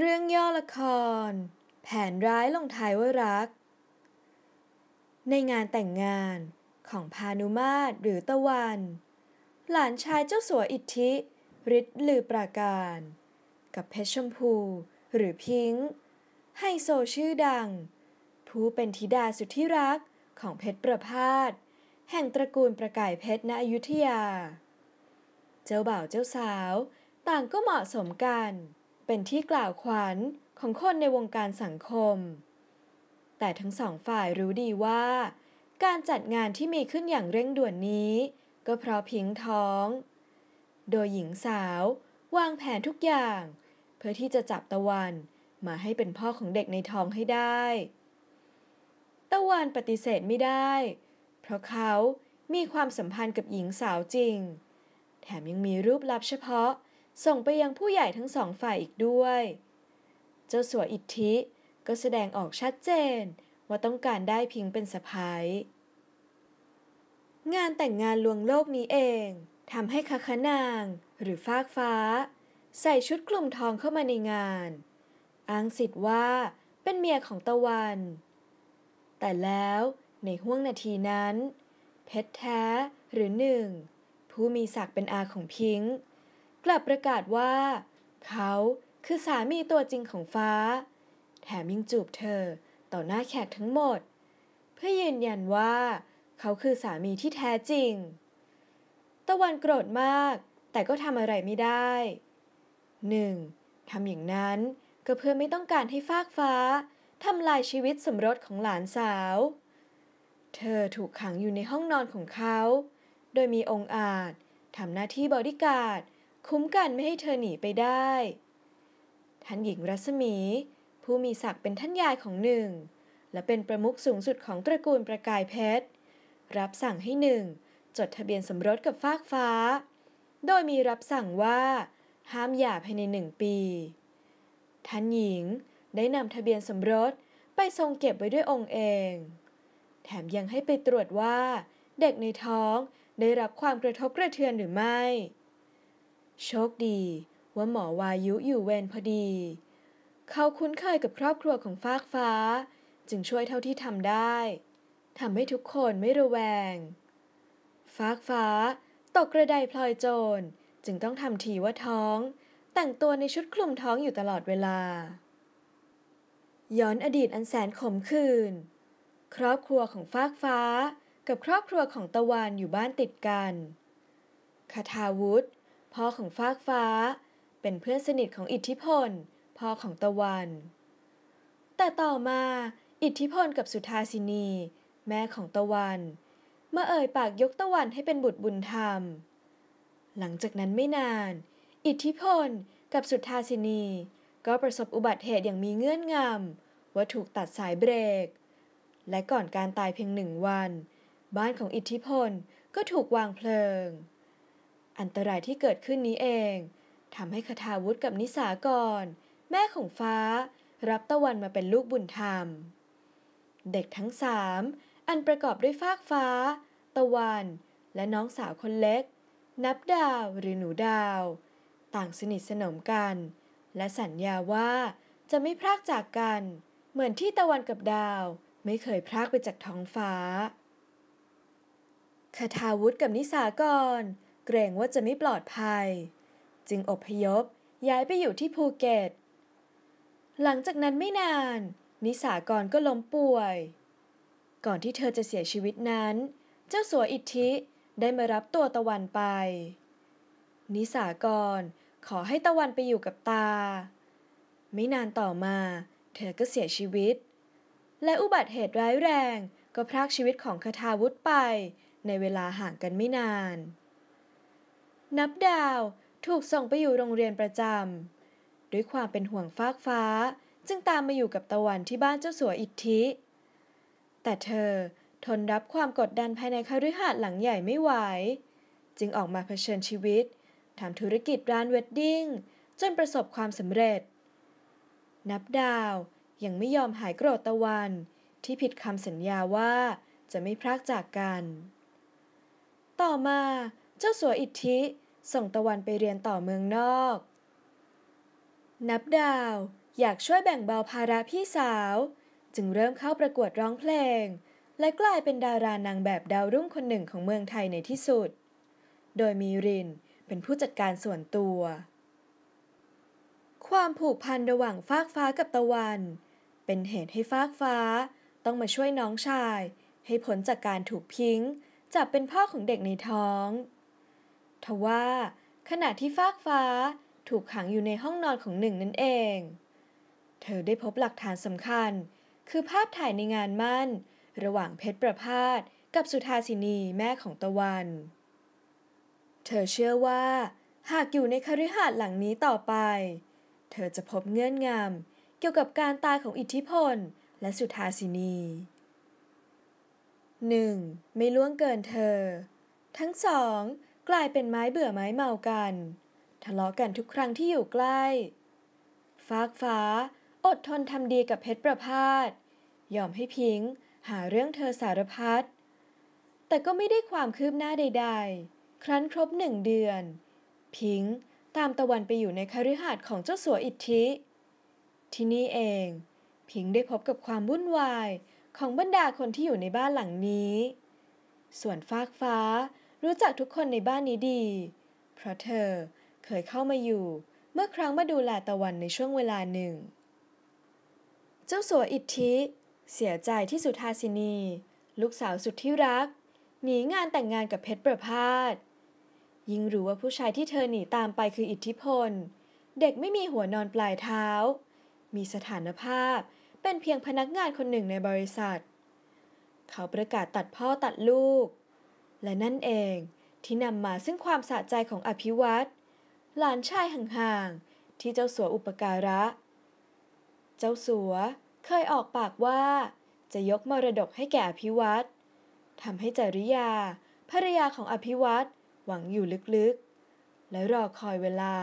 เรื่องย่อละคร แผนร้ายลงท้ายว่ารัก ในงานแต่งงานของพานุมาตรหรือตะวัน หลานชายเจ้าสัวอิทธิฤทธิ์ลือปราการ กับเพชรชมพูหรือพิงค์ไฮโซชื่อดัง ผู้เป็นธิดาสุดที่รักของเพชรประพาสแห่งตระกูลประกายเพชรณอยุธยา เจ้าบ่าวเจ้าสาวต่างก็เหมาะสมกันเป็นที่กล่าวขวัญของคนในวงการสังคม แต่ทั้งสองฝ่ายรู้ดีว่า การจัดงานที่มีขึ้นอย่างเร่งด่วนนี้ ก็เพราะพิงท้อง โดยหญิงสาว วางแผนทุกอย่าง เพื่อที่จะจับตะวันมาให้เป็นพ่อของเด็กในท้องให้ได้ ตะวันปฏิเสธไม่ได้ เพราะเขามีความสัมพันธ์กับหญิงสาวจริง แถมยังมีรูปลับเฉพาะส่งไปยังผู้ใหญ่ทั้งสองฝ่ายอีกด้วย เจ้าสัวอิทธิก็แสดงออกชัดเจนว่าต้องการได้พิงเป็นสะพ้ายงานแต่งงานลวงโลกนี้เองทำให้คาคานางหรือฟากฟ้า ใส่ชุดกลุ่มทองเข้ามาในงาน อ้างสิทธิ์ว่าเป็นเมียของตะวัน แต่แล้วในห้วงนาทีนั้น เพชรแท้หรือหนึ่งผู้มีศักดิ์เป็นอาของพิงค์ลับประกาศว่า เขาคือสามีตัวจริงของฟ้า แถมยังจูบเธอต่อหน้าแขกทั้งหมด เพื่อยืนยันว่า เขาคือสามีที่แท้จริง ตะวันโกรธมาก แต่ก็ทำอะไรไม่ได้หนึ่งทำอย่างนั้นก็เพื่อไม่ต้องการให้ฟากฟ้าทำลายชีวิตสมรสของหลานสาว เธอถูกขังอยู่ในห้องนอนของเขา โดยมีองค์อาจทำหน้าที่บอดี้การ์ดคุ้มกันไม่ให้เธอหนีไปได้ ท่านหญิงรัศมี ผู้มีศักดิ์เป็นท่านยายของหนึ่ง และเป็นประมุขสูงสุดของตระกูลประกายเพชร รับสั่งให้หนึ่ง จดทะเบียนสมรสกับฟากฟ้า โดยมีรับสั่งว่า ห้ามหย่าภายในหนึ่งปี ท่านหญิงได้นำทะเบียนสมรสไปทรงเก็บไว้ด้วยองค์เอง แถมยังให้ไปตรวจว่า เด็กในท้องได้รับความกระทบกระเทือนหรือไม่โชคดี ว่าหมอวายุอยู่เวรพอดี เขาคุ้นเคยกับครอบครัวของฟากฟ้า จึงช่วยเท่าที่ทำได้ทำให้ทุกคนไม่ระแวง ฟากฟ้า ตกกระไดพลอยโจรจึงต้องทำทีว่าท้อง แต่งตัวในชุดคลุมท้องอยู่ตลอดเวลา ย้อนอดีตอันแสนขมขื่นครอบครัวของฟากฟ้ากับครอบครัวของตะวันอยู่บ้านติดกันคาทาวุฒพ่อของฟากฟ้าเป็นเพื่อนสนิทของอิทธิพลพ่อของตะวัน แต่ต่อมา อิทธิพลกับสุธาสินี แม่ของตะวันมาเอ่ยปากยกตะวันให้เป็นบุตรบุญธรรม หลังจากนั้นไม่นาน อิทธิพลกับสุธาสินี ก็ประสบอุบัติเหตุอย่างมีเงื่อนงำว่าถูกตัดสายเบรก และก่อนการตายเพียงหนึ่งวัน บ้านของอิทธิพลก็ถูกวางเพลิงอันตรายที่เกิดขึ้นนี้เองทำให้คทาวุฒกับนิสากรแม่ของฟ้ารับตะวันมาเป็นลูกบุญธรรม เด็กทั้งสามอันประกอบด้วยฟากฟ้า ตะวันและน้องสาวคนเล็ก นับดาวหรือหนูดาว ต่างสนิทสนมกัน และสัญญาว่าจะไม่พรากจากกัน เหมือนที่ตะวันกับดาวไม่เคยพรากไปจากท้องฟ้า คทาวุฒกับนิสากรเกรงว่าจะไม่ปลอดภัย จึงอพยพย้ายไปอยู่ที่ภูเก็ต หลังจากนั้นไม่นาน นิสากรก็ล้มป่วย ก่อนที่เธอจะเสียชีวิตนั้น เจ้าสัวอิทธิได้มารับตัวตะวันไป นิสากรขอให้ตะวันไปอยู่กับตา ไม่นานต่อมาเธอก็เสียชีวิต และอุบัติเหตุร้ายแรงก็พรากชีวิตของคาทาวุธไปในเวลาห่างกันไม่นานนับดาวถูกส่งไปอยู่โรงเรียนประจำด้วยความเป็นห่วงฟากฟ้าจึงตามมาอยู่กับตะวันที่บ้านเจ้าสัวอิทธิ แต่เธอทนรับความกดดันภายในคฤหาสน์หลังใหญ่ไม่ไหว จึงออกมาเผชิญชีวิตทำธุรกิจร้านเวดดิ้ง จนประสบความสำเร็จ นับดาวยังไม่ยอมหายโกรธตะวันที่ผิดคำสัญญาว่าจะไม่พรากจากกัน ต่อมาเจ้าสัวอิทธิส่งตะวันไปเรียนต่อเมืองนอก นับดาวอยากช่วยแบ่งเบาภาระพี่สาว จึงเริ่มเข้าประกวดร้องเพลง และกลายเป็นดารานางแบบดาวรุ่งคนหนึ่งของเมืองไทยในที่สุด โดยมีรินเป็นผู้จัดการส่วนตัว ความผูกพันระหว่างฟากฟ้ากับตะวัน เป็นเหตุให้ฟากฟ้าต้องมาช่วยน้องชาย ให้ผลจากการถูกพิงจับเป็นพ่อของเด็กในท้องทว่า ขณะที่ฟากฟ้าถูกขังอยู่ในห้องนอนของหนึ่งนั่นเอง เธอได้พบหลักฐานสำคัญ คือภาพถ่ายในงานมั่น ระหว่างเพชรประพาสกับสุธาสินีแม่ของตะวัน เธอเชื่อว่า หากอยู่ในคฤหาสน์หลังนี้ต่อไป เธอจะพบเงื่อนงำเกี่ยวกับการตายของอิทธิพล และสุธาสินี 1. ไม่ล่วงเกินเธอ ทั้งสองกลายเป็นไม้เบื่อไม้เมากัน ทะเลาะกันทุกครั้งที่อยู่ใกล้ ฟากฟ้า อดทนทำดีกับเพชรประพาสยอมให้พิงหาเรื่องเธอสารพัดแต่ก็ไม่ได้ความคืบหน้าใด ๆ ครั้นครบหนึ่งเดือน พิงตามตะวันไปอยู่ในคฤหาสน์ของเจ้าสัวอิทธิ ที่นี่เอง พิงได้พบกับความวุ่นวายของบรรดาคนที่อยู่ในบ้านหลังนี้ ส่วนฟากฟ้ารู้จักทุกคนในบ้านนี้ดี เพราะเธอเคยเข้ามาอยู่ เมื่อครั้งมาดูแลตะวันในช่วงเวลาหนึ่ง เจ้าสัวอิทธิ เสียใจที่สุทาสินี ลูกสาวสุดที่รักหนีงานแต่งงานกับเพชรประพาสยิ่งรู้ว่าผู้ชายที่เธอหนีตามไปคืออิทธิพล เด็กไม่มีหัวนอนปลายเท้า มีสถานภาพเป็นเพียงพนักงานคนหนึ่งในบริษัท เขาประกาศตัดพ่อตัดลูกและนั่นเองที่นำมาซึ่งความสะใจของอภิวัตหลานชายห่างๆ ที่เจ้าสัวอุปการะ เจ้าสัวเคยออกปากว่า จะยกมรดกให้แก่อภิวัตทำให้จริยาภรรยาของอภิวัตหวังอยู่ลึกๆ และรอคอยเวลา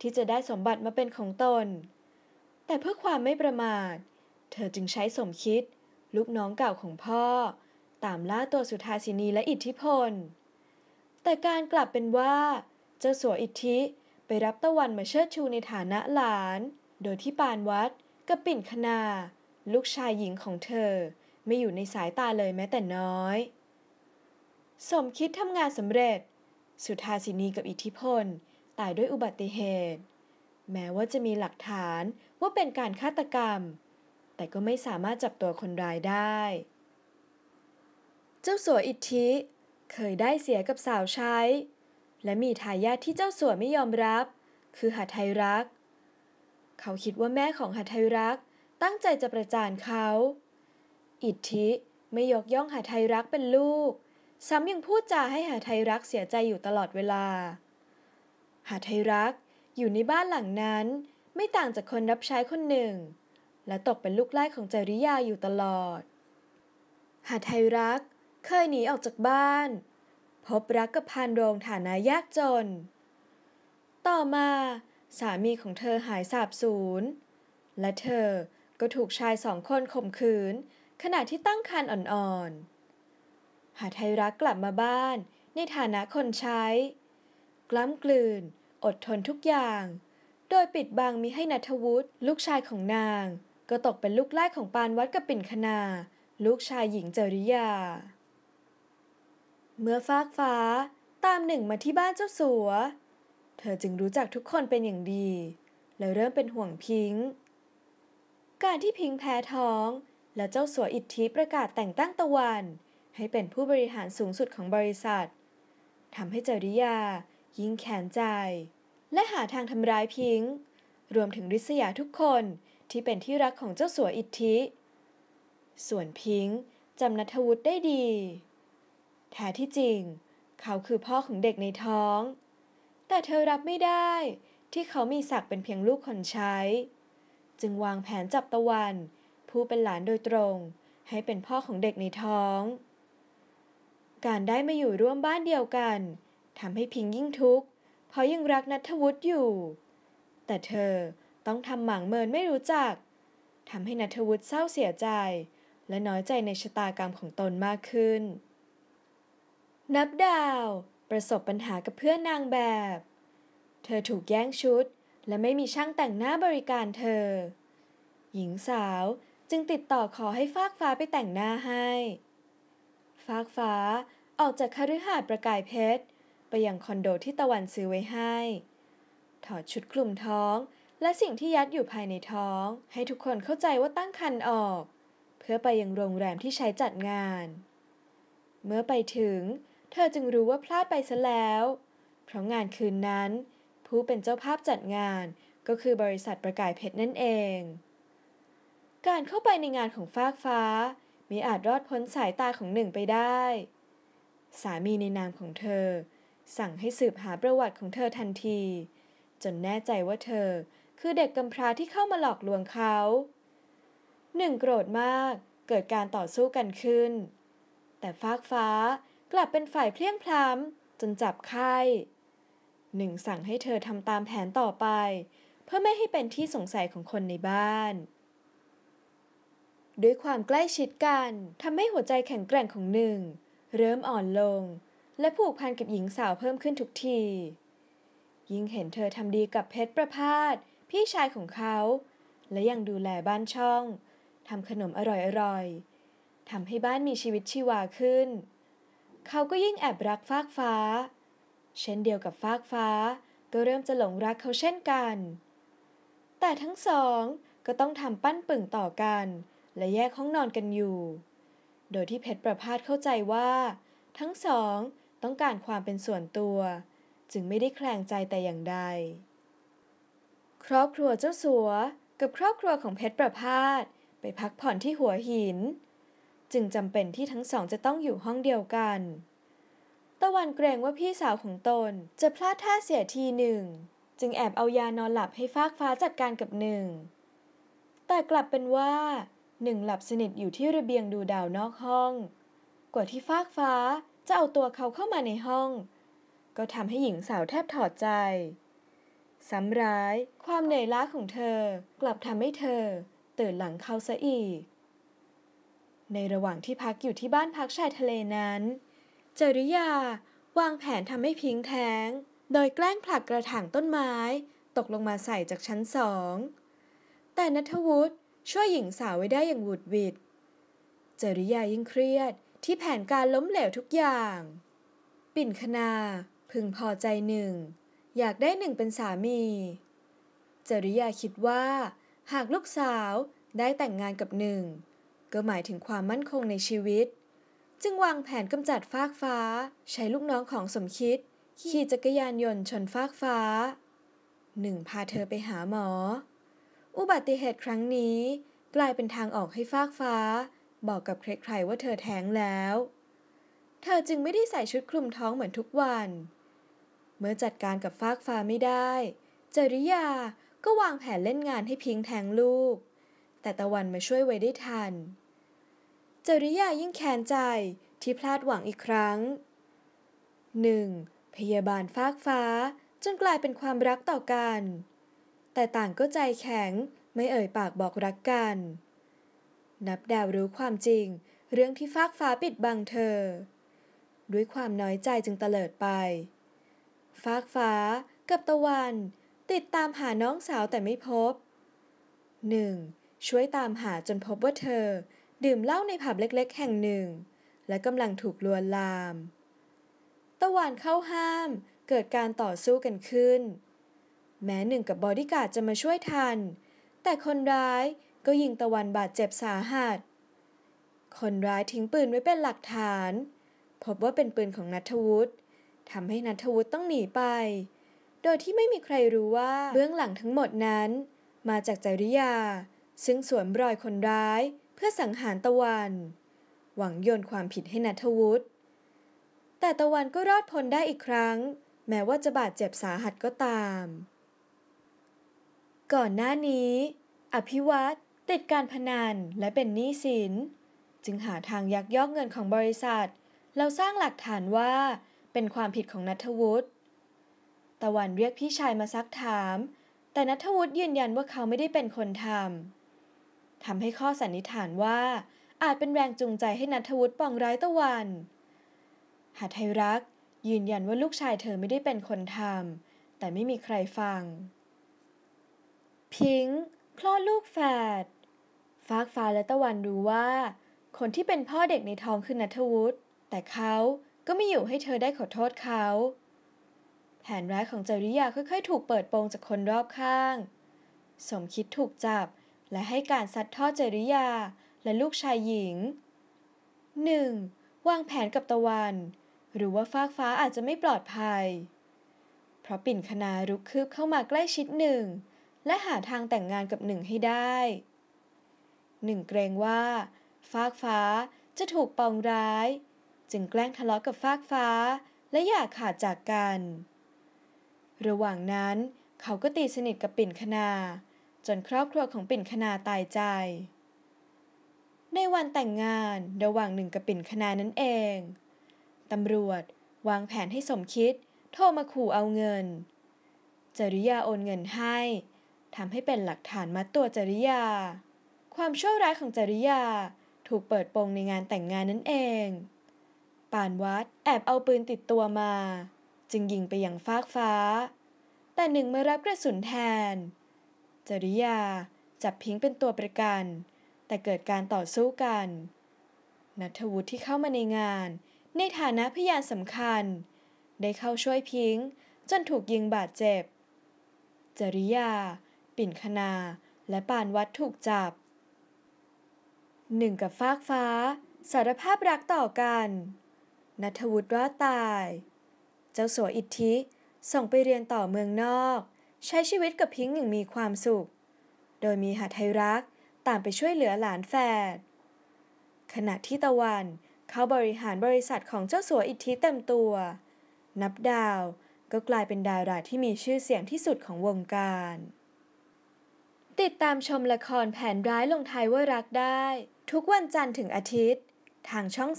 ที่จะได้สมบัติมาเป็นของตน แต่เพื่อความไม่ประมาทเธอจึงใช้สมคิดลูกน้องเก่าของพ่อตามล่าตัวสุทาสินีและอิทธิพลแต่การกลับเป็นว่า เจ้าสัวอิทธิไปรับตะวันมาเชิดชูในฐานะหลาน โดยที่ปานวัดกับปิ่นคณาลูกชายหญิงของเธอ ไม่อยู่ในสายตาเลยแม้แต่น้อย สมคิดทำงานสำเร็จ สุทาสินีกับอิทธิพลตายด้วยอุบัติเหตุ แม้ว่าจะมีหลักฐานว่าเป็นการฆาตกรรม แต่ก็ไม่สามารถจับตัวคนร้ายได้เจ้าสัวอิทธิ เคยได้เสียกับสาวใช้ และมีทายาทที่เจ้าสัวไม่ยอมรับ คือหาไทยรัก เขาคิดว่าแม่ของหาไทยรักตั้งใจจะประจานเขา อิทธิ ไม่ยกย่องหาไทยรักเป็นลูก ซ้ำยังพูดจาให้หาไทยรักเสียใจอยู่ตลอดเวลา หาไทยรักอยู่ในบ้านหลังนั้นไม่ต่างจากคนรับใช้คนหนึ่ง และตกเป็นลูกไล่ของจริยาอยู่ตลอดหาไทยรักเคยหนีออกจากบ้าน พบรักกับพานโรงฐานะยากจน ต่อมาสามีของเธอหายสาบสูญ และเธอก็ถูกชายสองคนข่มขืน ขณะที่ตั้งครรภ์อ่อนๆ หาไทยรักกลับมาบ้านในฐานะคนใช้ กล้ำกลืนอดทนทุกอย่าง โดยปิดบังมิให้นัทวุฒิลูกชายของนาง ก็ตกเป็นลูกไล่ของปานวัดกับปิ่นคณาลูกชายหญิงเจริยาเมื่อฟากฟ้าตามหนึ่งมาที่บ้านเจ้าสัว เธอจึงรู้จักทุกคนเป็นอย่างดี และเริ่มเป็นห่วงพิง์การที่พิง์แพ้ท้องและเจ้าสัวอิทธิประกาศแต่งตั้งตะวัน ให้เป็นผู้บริหารสูงสุดของบริษัททำให้จริยา ยิ่งแขนใจ และหาทางทำร้ายพิง์รวมถึงริษยาทุกคนที่เป็นที่รักของเจ้าสัวอิทธิส่วนพิง์จำนัทวุฒิได้ดีแท้ที่จริงเขาคือพ่อของเด็กในท้อง แต่เธอรับไม่ได้ที่เขามีศักดิ์เป็นเพียงลูกคนใช้ จึงวางแผนจับตะวัน ผู้เป็นหลานโดยตรงให้เป็นพ่อของเด็กในท้อง การได้มาอยู่ร่วมบ้านเดียวกันทำให้พิงยิ่งทุกข์เพราะยังรักนัทวุฒิอยู่ แต่เธอต้องทำหมางเมินไม่รู้จักทำให้นัทวุฒิเศร้าเสียใจ และน้อยใจในชะตากรรมของตนมากขึ้นนับดาว ประสบปัญหากับเพื่อนนางแบบ เธอถูกแย่งชุด และไม่มีช่างแต่งหน้าบริการเธอ หญิงสาวจึงติดต่อขอให้ฟากฟ้าไปแต่งหน้าให้ ฟากฟ้าออกจากคฤหาสน์ประกายเพชรไปยังคอนโดที่ตะวันซื้อไว้ให้ ถอดชุดคลุมท้องและสิ่งที่ยัดอยู่ภายในท้องให้ทุกคนเข้าใจว่าตั้งคันออก เพื่อไปยังโรงแรมที่ใช้จัดงาน เมื่อไปถึงเธอจึงรู้ว่าพลาดไปซะแล้ว เพราะงานคืนนั้น ผู้เป็นเจ้าภาพจัดงานก็คือบริษัทประกายเพชรนั่นเอง การเข้าไปในงานของฟากฟ้า มีอาจรอดพ้นสายตาของหนึ่งไปได้ สามีในนามของเธอ สั่งให้สืบหาประวัติของเธอทันที จนแน่ใจว่าเธอคือเด็กกำพร้าที่เข้ามาหลอกลวงเขาหนึ่งโกรธมากเกิดการต่อสู้กันขึ้นแต่ฟากฟ้ากลับเป็นฝ่ายเพลียงพล้ำจนจับไข้หนึ่งสั่งให้เธอทำตามแผนต่อไป เพื่อไม่ให้เป็นที่สงสัยของคนในบ้าน ด้วยความใกล้ชิดกันทำให้หัวใจแข็งแกร่งของหนึ่ง เริ่มอ่อนลง และผูกพันกับหญิงสาวเพิ่มขึ้นทุกที ยิ่งเห็นเธอทำดีกับเพชรประพาสพี่ชายของเขา และยังดูแลบ้านช่องทำขนมอร่อยๆทำให้บ้านมีชีวิตชีวาขึ้นเขาก็ยิ่งแอบรักฟากฟ้า เช่นเดียวกับฟากฟ้า ก็เริ่มจะหลงรักเขาเช่นกัน แต่ทั้งสองก็ต้องทำปั้นปึ่งต่อกัน และแยกห้องนอนกันอยู่ โดยที่เพชรประพาสเข้าใจว่า ทั้งสองต้องการความเป็นส่วนตัว จึงไม่ได้แคลงใจแต่อย่างใด ครอบครัวเจ้าสัวกับครอบครัวของเพชรประพาสไปพักผ่อนที่หัวหินจึงจำเป็นที่ทั้งสองจะต้องอยู่ห้องเดียวกัน ตะวันเกรงว่าพี่สาวของตนจะพลาดท่าเสียทีหนึ่ง จึงแอบเอายานอนหลับให้ฟากฟ้าจัดการกับหนึ่ง แต่กลับเป็นว่าหนึ่งหลับสนิทอยู่ที่ระเบียงดูดาวนอกห้อง กว่าที่ฟากฟ้าจะเอาตัวเขาเข้ามาในห้อง ก็ทำให้หญิงสาวแทบถอดใจซ้ำร้ายความเหนื่อยล้าของเธอกลับทำให้เธอ ตื่นหลังเขาซะอีกในระหว่างที่พักอยู่ที่บ้านพักชายทะเลนั้น จริยาวางแผนทำให้พิงแท้ง โดยแกล้งผลักกระถางต้นไม้ ตกลงมาใส่จากชั้นสอง แต่นัทวุฒิช่วยหญิงสาวไว้ได้อย่างหวุดหวิดจริยายิ่งเครียดที่แผนการล้มเหลวทุกอย่าง ปิ่นคณาพึงพอใจหนึ่ง อยากได้หนึ่งเป็นสามี จริยาคิดว่า หากลูกสาวได้แต่งงานกับหนึ่งก็หมายถึงความมั่นคงในชีวิต จึงวางแผนกำจัดฟากฟ้า ใช้ลูกน้องของสมคิด ขี่จักรยานยนต์ชนฟากฟ้าหนึ่งพาเธอไปหาหมอ อุบัติเหตุครั้งนี้ กลายเป็นทางออกให้ฟากฟ้า บอกกับใครๆว่าเธอแท้งแล้ว เธอจึงไม่ได้ใส่ชุดคลุมท้องเหมือนทุกวัน เมื่อจัดการกับฟากฟ้าไม่ได้ จริยาก็วางแผนเล่นงานให้พิงแทงลูก แต่ตะวันมาช่วยไว้ได้ทันจริยายิ่งแค้นใจที่พลาดหวังอีกครั้ง 1. พยาบาลฟากฟ้าจนกลายเป็นความรักต่อกัน แต่ต่างก็ใจแข็งไม่เอ่ยปากบอกรักกัน นับดาวรู้ความจริงเรื่องที่ฟากฟ้าปิดบังเธอ ด้วยความน้อยใจจึงเตลิดไป ฟากฟ้ากับตะวัน ติดตามหาน้องสาวแต่ไม่พบ 1. ช่วยตามหาจนพบว่าเธอดื่มเหล้าในผับเล็ก ๆ แห่งหนึ่ง และกำลังถูกลวนลาม ตะวันเข้าห้ามเกิดการต่อสู้กันขึ้น แม้หนึ่งกับบอดี้การ์ดจะมาช่วยทัน แต่คนร้ายก็ยิงตะวันบาดเจ็บสาหัส คนร้ายทิ้งปืนไว้เป็นหลักฐาน พบว่าเป็นปืนของนัทวุฒิทำให้นัทวุฒิต้องหนีไป โดยที่ไม่มีใครรู้ว่าเบื้องหลังทั้งหมดนั้น มาจากจริยาซึ่งสวมรอยคนร้ายพื่อสังหารตะวัน หวังโยนความผิดให้นัทวุฒิ แต่ตะวันก็รอดพ้นได้อีกครั้ง แม้ว่าจะบาดเจ็บสาหัสก็ตาม ก่อนหน้านี้ อภิวัตติดการพนันและเป็นหนี้สิน จึงหาทางยักยอกเงินของบริษัท เราสร้างหลักฐานว่าเป็นความผิดของนัทวุฒิ ตะวันเรียกพี่ชายมาซักถาม แต่นัทวุฒิยืนยันว่าเขาไม่ได้เป็นคนทำทำให้ข้อสันนิษฐานว่าอาจเป็นแรงจูงใจให้นัทวุฒิปองร้ายตะวัน หาไทยรัก ยืนยันว่าลูกชายเธอไม่ได้เป็นคนทำแต่ไม่มีใครฟัง พิงค์คลอดลูกแฝดฟากฟ้าและตะวันรู้ว่า คนที่เป็นพ่อเด็กในท้องคือนัทวุฒิแต่เขาก็ไม่อยู่ให้เธอได้ขอโทษเขา แผนร้ายของจริยาค่อยๆถูกเปิดโปงจากคนรอบข้าง สมคิดถูกจับและให้การซัดทอดจริยาและลูกชายหญิง 1. วางแผนกับตะวัน หรือว่าฟากฟ้าอาจจะไม่ปลอดภัย เพราะปิ่นคณารุกคืบเข้ามาใกล้ชิดหนึ่ง และหาทางแต่งงานกับหนึ่งให้ได้หนึ่งเกรงว่าฟากฟ้าจะถูกปองร้าย จึงแกล้งทะเลาะกับฟากฟ้าและอยากขาดจากกัน ระหว่างนั้นเขาก็ตีสนิทกับปิ่นคณาจนครอบครัวของปิ่นคณาตายใจ ในวันแต่งงานระหว่างหนึ่งกับปิ่นคณานั่นเอง ตำรวจวางแผนให้สมคิด โทรมาขู่เอาเงิน จริยาโอนเงินให้ ทำให้เป็นหลักฐานมัดตัวจริยา ความชั่วร้ายของจริยาถูกเปิดโปงในงานแต่งงานนั่นเอง ปานวัดแอบเอาปืนติดตัวมา จึงยิงไปอย่างฟากฟ้า แต่หนึ่งมารับกระสุนแทนจริยาจับพิงเป็นตัวประกัน แต่เกิดการต่อสู้กันนัทวุฒิที่เข้ามาในงาน ในฐานะพยานสำคัญ ได้เข้าช่วยพิงจนถูกยิงบาดเจ็บ จริยาปิ่นคณาและปานวัดถูกจับ หนึ่งกับฟากฟ้า สารภาพรักต่อกันนัทวุฒิรอดตาย เจ้าสัวอิทธิส่งไปเรียนต่อเมืองนอกใช้ชีวิตกับพิงค์อย่างมีความสุข โดยมีหาไทยรัก ตามไปช่วยเหลือหลานแฝด ขณะที่ตะวัน เข้าบริหารบริษัทของเจ้าสัวอิทธิเต็มตัว นับดาวก็กลายเป็นดาราที่มีชื่อเสียงที่สุดของวงการ ติดตามชมละครแผนร้ายลงไทยว่ารักได้ ทุกวันจันทร์ถึงอาทิตย์ ทางช่อง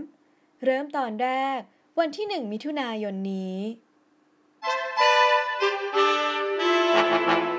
3เริ่มตอนแรก วันที่1มิถุนายนนี้ Thank you.